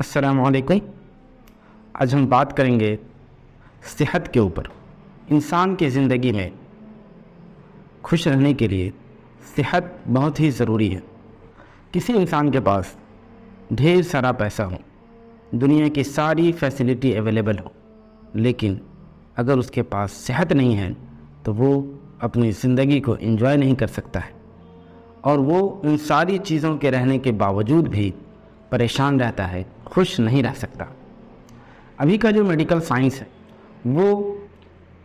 असलकम आज हम बात करेंगे सेहत के ऊपर इंसान की ज़िंदगी में खुश रहने के लिए सेहत बहुत ही ज़रूरी है किसी इंसान के पास ढेर सारा पैसा हो दुनिया की सारी फैसिलिटी अवेलेबल हो लेकिन अगर उसके पास सेहत नहीं है तो वो अपनी ज़िंदगी को एंजॉय नहीं कर सकता है और वो इन सारी चीज़ों के रहने के बावजूद भी परेशान रहता है खुश नहीं रह सकता अभी का जो मेडिकल साइंस है वो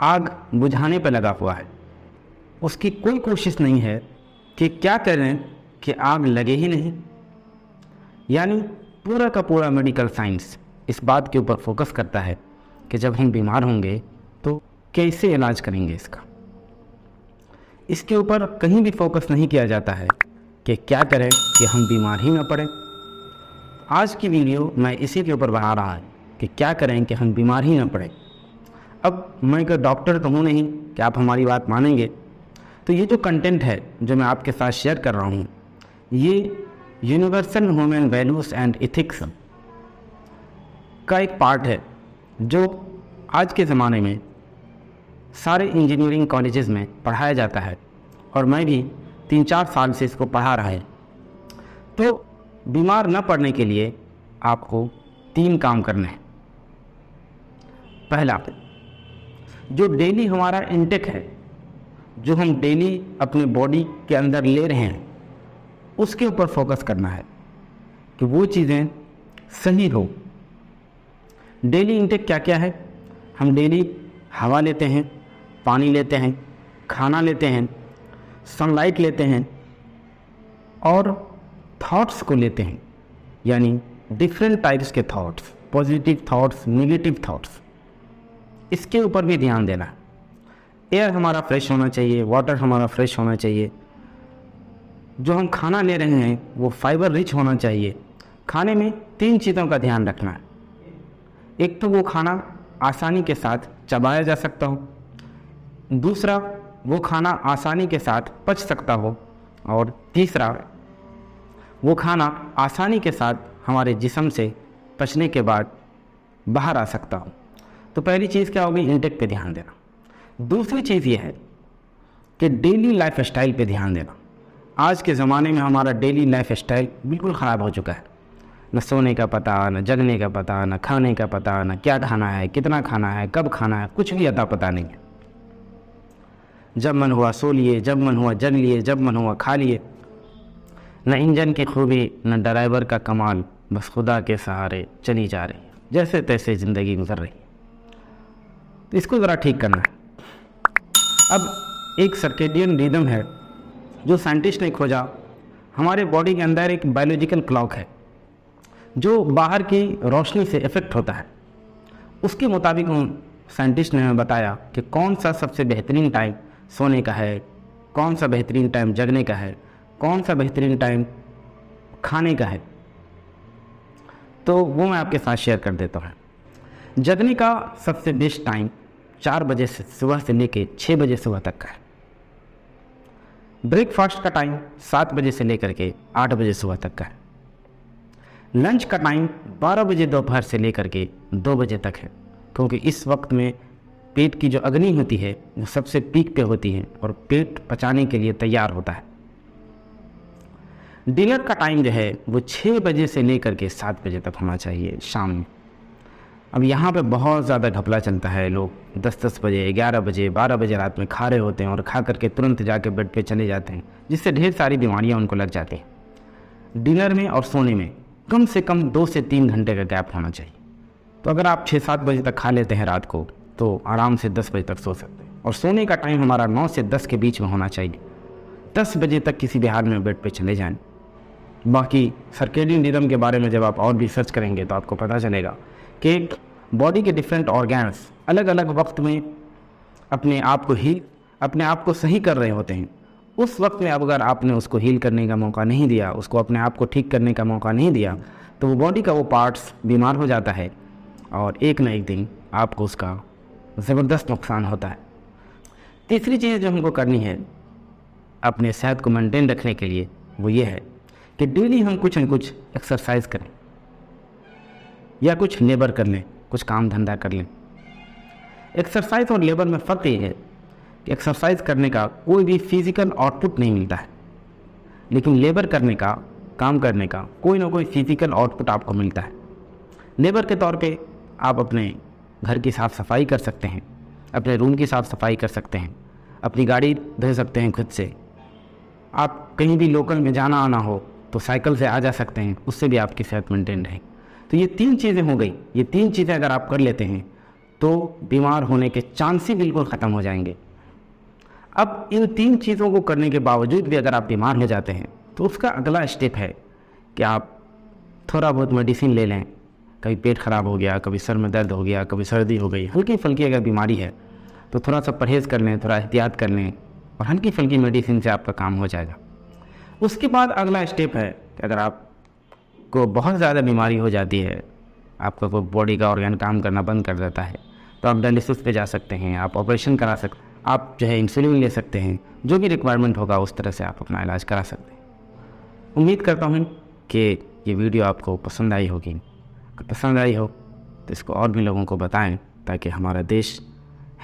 आग बुझाने पर लगा हुआ है उसकी कोई कोशिश नहीं है कि क्या करें कि आग लगे ही नहीं यानी पूरा का पूरा मेडिकल साइंस इस बात के ऊपर फोकस करता है कि जब हम बीमार होंगे तो कैसे इलाज करेंगे इसका इसके ऊपर कहीं भी फोकस नहीं किया जाता है कि क्या करें कि हम बीमार ही ना पड़ें आज की वीडियो मैं इसी के ऊपर बना रहा है कि क्या करें कि हम बीमार ही ना पड़े अब मैं क्या डॉक्टर तो हूँ नहीं कि आप हमारी बात मानेंगे तो ये जो कंटेंट है जो मैं आपके साथ शेयर कर रहा हूँ ये universal human values and ethics का एक पार्ट है जो आज के ज़माने में सारे इंजीनियरिंग कॉलेजेस में पढ़ाया जाता है और मैं भी तीन चार साल से इसको पढ़ा रहा है तो बीमार न पड़ने के लिए आपको तीन काम करने हैं पहला जो डेली हमारा इंटेक है जो हम डेली अपने बॉडी के अंदर ले रहे हैं उसके ऊपर फोकस करना है कि वो चीज़ें सही हो डेली इंटेक क्या क्या है हम डेली हवा लेते हैं पानी लेते हैं खाना लेते हैं सनलाइट लेते हैं और थॉट्स को लेते हैं यानी डिफरेंट टाइप्स के thoughts positive thoughts negative thoughts इसके ऊपर भी ध्यान देना एयर हमारा फ्रेश होना चाहिए वाटर हमारा फ्रेश होना चाहिए जो हम खाना ले रहे हैं वो फाइबर रिच होना चाहिए खाने में तीन चीज़ों का ध्यान रखना है एक तो वो खाना आसानी के साथ चबाया जा सकता हो दूसरा वो खाना आसानी के साथ पच सकता हो और तीसरा वो खाना आसानी के साथ हमारे जिसम से पचने के बाद बाहर आ सकता हो तो पहली चीज़ क्या होगी इंटेक पे ध्यान देना दूसरी चीज़ ये है कि डेली लाइफ स्टाइल पर ध्यान देना आज के ज़माने में हमारा डेली लाइफ स्टाइल बिल्कुल ख़राब हो चुका है न सोने का पता न जगने का पता न खाने का पता न क्या खाना है कितना खाना है कब खाना है कुछ भी अता पता नहीं है जब मन हुआ सो लिए जब मन हुआ जग लिए जब मन हुआ खा लिए न इंजन की खूबी न ड्राइवर का कमाल बस खुदा के सहारे चली जा रही है जैसे तैसे ज़िंदगी गुजर रही है तो इसको ज़रा ठीक करना अब एक सर्केडियन रिदम है जो साइंटिस्ट ने खोजा हमारे बॉडी के अंदर एक बायोलॉजिकल क्लॉक है जो बाहर की रोशनी से इफ़ेक्ट होता है उसके मुताबिक उन साइंटिस्ट ने हमें बताया कि कौन सा सबसे बेहतरीन टाइम सोने का है कौन सा बेहतरीन टाइम जगने का है कौन सा बेहतरीन टाइम खाने का है तो वो मैं आपके साथ शेयर कर देता हूँ जगने का सबसे बेस्ट टाइम चार बजे से सुबह से लेकर छः बजे सुबह तक का है ब्रेकफास्ट का टाइम सात बजे से लेकर के आठ बजे सुबह तक का है लंच का टाइम बारह बजे दोपहर से लेकर के दो बजे तक है क्योंकि इस वक्त में पेट की जो अग्नि होती है वो सबसे पीक पे होती है और पेट पचाने के लिए तैयार होता है डिनर का टाइम जो है वो छः बजे से लेकर के सात बजे तक होना चाहिए शाम में अब यहाँ पे बहुत ज़्यादा घपला चलता है लोग दस दस बजे ग्यारह बजे बारह बजे रात में खा रहे होते हैं और खा करके तुरंत जाके बेड पे चले जाते हैं जिससे ढेर सारी बीमारियाँ उनको लग जाती हैं डिनर में और सोने में कम से कम दो से तीन घंटे का गैप होना चाहिए तो अगर आप छः सात बजे तक खा लेते हैं रात को तो आराम से दस बजे तक सो सकते हैं और सोने का टाइम हमारा नौ से दस के बीच में होना चाहिए दस बजे तक किसी भी हाल में बेड पर चले जाएँ बाकी सर्केडियन रिदम के बारे में जब आप और भी सर्च करेंगे तो आपको पता चलेगा कि बॉडी के डिफरेंट ऑर्गेन्स अलग अलग वक्त में अपने आप को हील अपने आप को सही कर रहे होते हैं उस वक्त में अगर आपने उसको हील करने का मौका नहीं दिया उसको अपने आप को ठीक करने का मौका नहीं दिया तो वो बॉडी का वो पार्ट्स बीमार हो जाता है और एक ना एक दिन आपको उसका ज़बरदस्त नुकसान होता है तीसरी चीज़ जो हमको करनी है अपने सेहत को मेंटेन रखने के लिए वो ये है कि डेली हम कुछ न कुछ एक्सरसाइज करें या कुछ लेबर कर लें कुछ काम धंधा कर लें एक्सरसाइज और लेबर में फ़र्क ये है कि एक्सरसाइज करने का कोई भी फिज़िकल आउटपुट नहीं मिलता है लेकिन लेबर करने का काम करने का कोई ना कोई फिज़िकल आउटपुट आपको मिलता है लेबर के तौर पे आप अपने घर की साफ़ सफाई कर सकते हैं अपने रूम की साफ़ सफाई कर सकते हैं अपनी गाड़ी धो सकते हैं खुद से आप कहीं भी लोकल में जाना आना हो तो साइकिल से आ जा सकते हैं उससे भी आपकी सेहत मेंटेन रहे तो ये तीन चीज़ें हो गई ये तीन चीज़ें अगर आप कर लेते हैं तो बीमार होने के चांस ही बिल्कुल ख़त्म हो जाएंगे अब इन तीन चीज़ों को करने के बावजूद भी अगर आप बीमार हो जाते हैं तो उसका अगला स्टेप है कि आप थोड़ा बहुत मेडिसिन ले लें कभी पेट ख़राब हो गया कभी सर में दर्द हो गया कभी सर्दी हो गई हल्की फुल्की अगर बीमारी है तो थोड़ा सा परहेज़ कर लें थोड़ा एहतियात कर लें और हल्की फुल्की मेडिसिन से आपका काम हो जाएगा उसके बाद अगला स्टेप है अगर आपको बहुत ज़्यादा बीमारी हो जाती है आपका कोई बॉडी का ऑर्गेन काम करना बंद कर देता है तो आप डायलिसिस पे जा सकते हैं आप ऑपरेशन करा सकते आप जो है इंसुलिन ले सकते हैं जो भी रिक्वायरमेंट होगा उस तरह से आप अपना इलाज करा सकते हैं उम्मीद करता हूँ कि ये वीडियो आपको पसंद आई होगी अगर पसंद आई हो तो इसको और भी लोगों को बताएं ताकि हमारा देश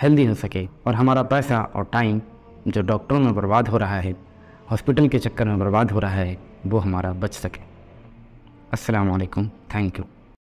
हेल्दी हो सके और हमारा पैसा और टाइम जो डॉक्टरों में बर्बाद हो रहा है हॉस्पिटल के चक्कर में बर्बाद हो रहा है वो हमारा बच सके असलकम थैंक यू